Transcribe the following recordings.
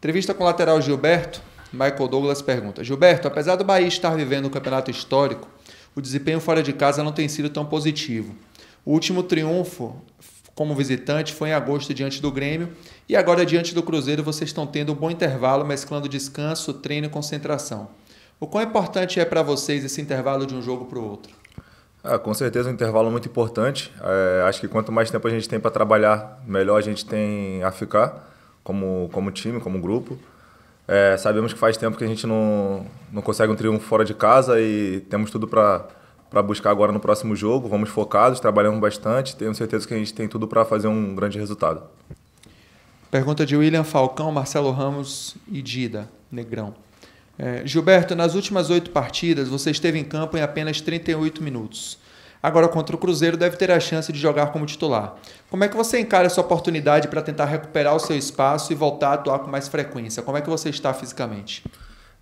Entrevista com o lateral Gilberto, Michael Douglas pergunta: Gilberto, apesar do Bahia estar vivendo um campeonato histórico, o desempenho fora de casa não tem sido tão positivo. O último triunfo como visitante foi em agosto diante do Grêmio e agora diante do Cruzeiro vocês estão tendo um bom intervalo mesclando descanso, treino e concentração. O quão importante é para vocês esse intervalo de um jogo para o outro? Ah, com certeza é um intervalo muito importante. É, acho que quanto mais tempo a gente tem para trabalhar, melhor a gente tem a ficar como, como time, como grupo. É, sabemos que faz tempo que a gente não, não consegue um triunfo fora de casa e temos tudo para buscar agora no próximo jogo. Vamos focados, trabalhamos bastante. Tenho certeza que a gente tem tudo para fazer um grande resultado. Pergunta de William Falcão, Marcelo Ramos e Dida Negrão. É, Gilberto, nas últimas oito partidas, você esteve em campo em apenas 38 minutos. Agora, contra o Cruzeiro, deve ter a chance de jogar como titular. Como é que você encara essa oportunidade para tentar recuperar o seu espaço e voltar a atuar com mais frequência? Como é que você está fisicamente?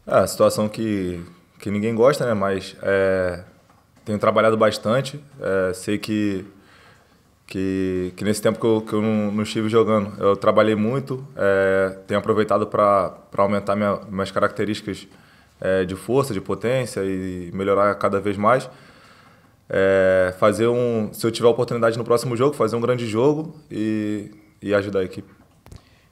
É, a situação que, que ninguém gosta, né? Mas é, tenho trabalhado bastante. É, sei que, que, que, nesse tempo que eu, que eu não, não estive jogando, eu trabalhei muito, é, tenho aproveitado para aumentar minha, minhas características é, de força, de potência e melhorar cada vez mais é, fazer um, se eu tiver oportunidade no próximo jogo, fazer um grande jogo e, e ajudar a equipe.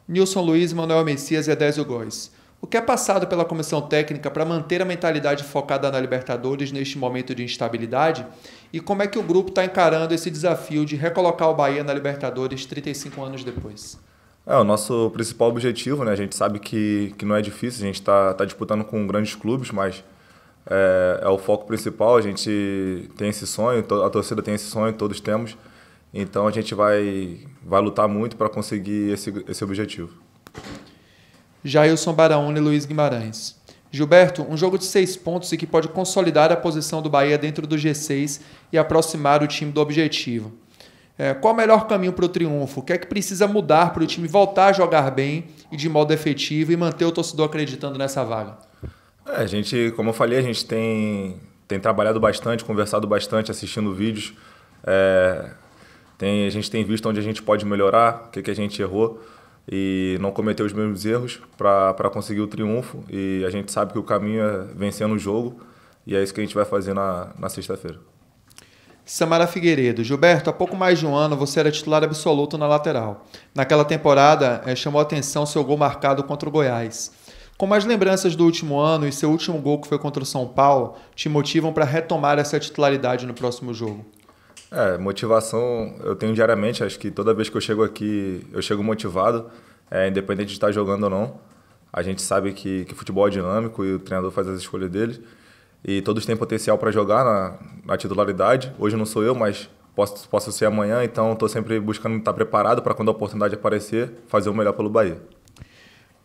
Nilson Luiz, Manuel Messias e Edésio Góes. O que é passado pela comissão técnica para manter a mentalidade focada na Libertadores neste momento de instabilidade? E como é que o grupo está encarando esse desafio de recolocar o Bahia na Libertadores 35 anos depois? É, o nosso principal objetivo, né? A gente sabe que, que não é difícil, a gente está tá disputando com grandes clubes, mas é, é o foco principal. A gente tem esse sonho, a torcida tem esse sonho, todos temos. Então a gente vai, vai lutar muito para conseguir esse, esse objetivo. Jailson Baraúna e Luiz Guimarães. Gilberto, um jogo de seis pontos e que pode consolidar a posição do Bahia dentro do G6 e aproximar o time do objetivo. É, qual o melhor caminho para o triunfo? O que é que precisa mudar para o time voltar a jogar bem e de modo efetivo e manter o torcedor acreditando nessa vaga? É, a gente, como eu falei, a gente tem, tem trabalhado bastante, conversado bastante, assistindo vídeos. É, tem, a gente tem visto onde a gente pode melhorar, o que, que a gente errou e não cometer os mesmos erros para conseguir o triunfo. E a gente sabe que o caminho é vencendo o jogo e é isso que a gente vai fazer na, na sexta-feira. Samara Figueiredo. Gilberto, há pouco mais de um ano você era titular absoluto na lateral. Naquela temporada, eh, chamou atenção seu gol marcado contra o Goiás. Como as lembranças do último ano e seu último gol que foi contra o São Paulo te motivam para retomar essa titularidade no próximo jogo? É, motivação eu tenho diariamente, acho que toda vez que eu chego aqui, eu chego motivado, é, independente de estar jogando ou não. A gente sabe que, que futebol é dinâmico e o treinador faz as escolhas dele. E todos têm potencial para jogar na, na titularidade. Hoje não sou eu, mas posso, posso ser amanhã, então estou sempre buscando estar preparado para quando a oportunidade aparecer, fazer o melhor pelo Bahia.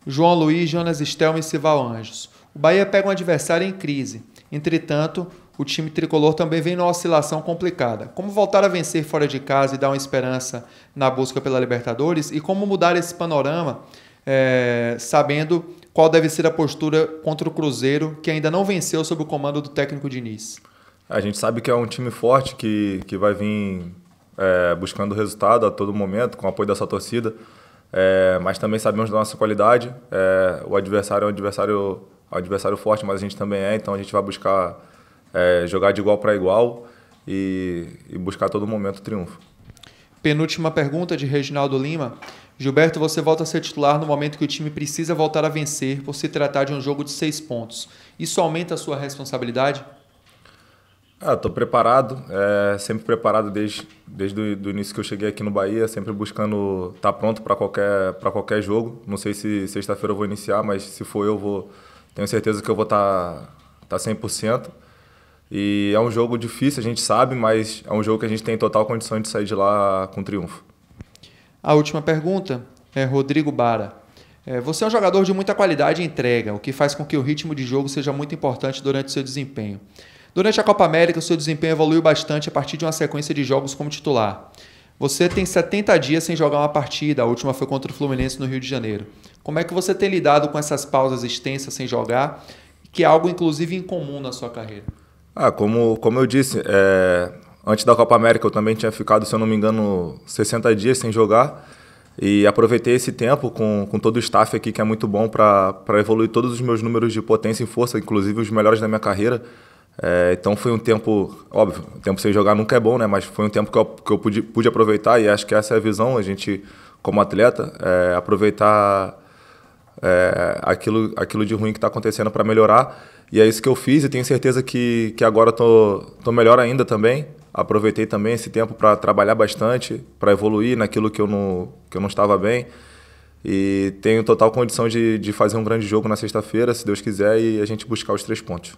João Luiz, Jonas Estelma e Sival Anjos. O Bahia pega um adversário em crise. Entretanto, o time tricolor também vem numa oscilação complicada. Como voltar a vencer fora de casa e dar uma esperança na busca pela Libertadores? E como mudar esse panorama é, sabendo qual deve ser a postura contra o Cruzeiro, que ainda não venceu sob o comando do técnico Diniz? A gente sabe que é um time forte que, que vai vir é, buscando resultado a todo momento, com o apoio dessa torcida. É, mas também sabemos da nossa qualidade. É, o adversário é um adversário, é um adversário forte, mas a gente também é, então a gente vai buscar é, jogar de igual para igual e, e buscar todo momento o triunfo. Penúltima pergunta de Reginaldo Lima. Gilberto, você volta a ser titular no momento que o time precisa voltar a vencer por se tratar de um jogo de seis pontos. Isso aumenta a sua responsabilidade? Ah, estou preparado, é, sempre preparado desde, desde o início que eu cheguei aqui no Bahia, sempre buscando estar tá pronto para qualquer, para qualquer jogo. Não sei se sexta-feira eu vou iniciar, mas se for eu, vou, tenho certeza que eu vou estar tá, tá 100%. E é um jogo difícil, a gente sabe, mas é um jogo que a gente tem total condição de sair de lá com triunfo. A última pergunta é Rodrigo Bara. É, você é um jogador de muita qualidade e entrega, o que faz com que o ritmo de jogo seja muito importante durante o seu desempenho. Durante a Copa América, seu desempenho evoluiu bastante a partir de uma sequência de jogos como titular. Você tem 70 dias sem jogar uma partida, a última foi contra o Fluminense no Rio de Janeiro. Como é que você tem lidado com essas pausas extensas sem jogar, que é algo inclusive incomum na sua carreira? Ah, como, como eu disse, é, antes da Copa América eu também tinha ficado, se eu não me engano, 60 dias sem jogar. E aproveitei esse tempo com, com todo o staff aqui, que é muito bom para evoluir todos os meus números de potência e força, inclusive os melhores da minha carreira. É, então foi um tempo, óbvio, o tempo sem jogar nunca é bom, né? Mas foi um tempo que eu, que eu pude, pude aproveitar e acho que essa é a visão, a gente, como atleta, é, aproveitar é, aquilo, aquilo de ruim que está acontecendo para melhorar. E é isso que eu fiz e tenho certeza que, que agora tô, tô melhor ainda também. Aproveitei também esse tempo para trabalhar bastante, para evoluir naquilo que eu não, que eu não estava bem. E tenho total condição de, de fazer um grande jogo na sexta-feira, se Deus quiser, e a gente buscar os três pontos.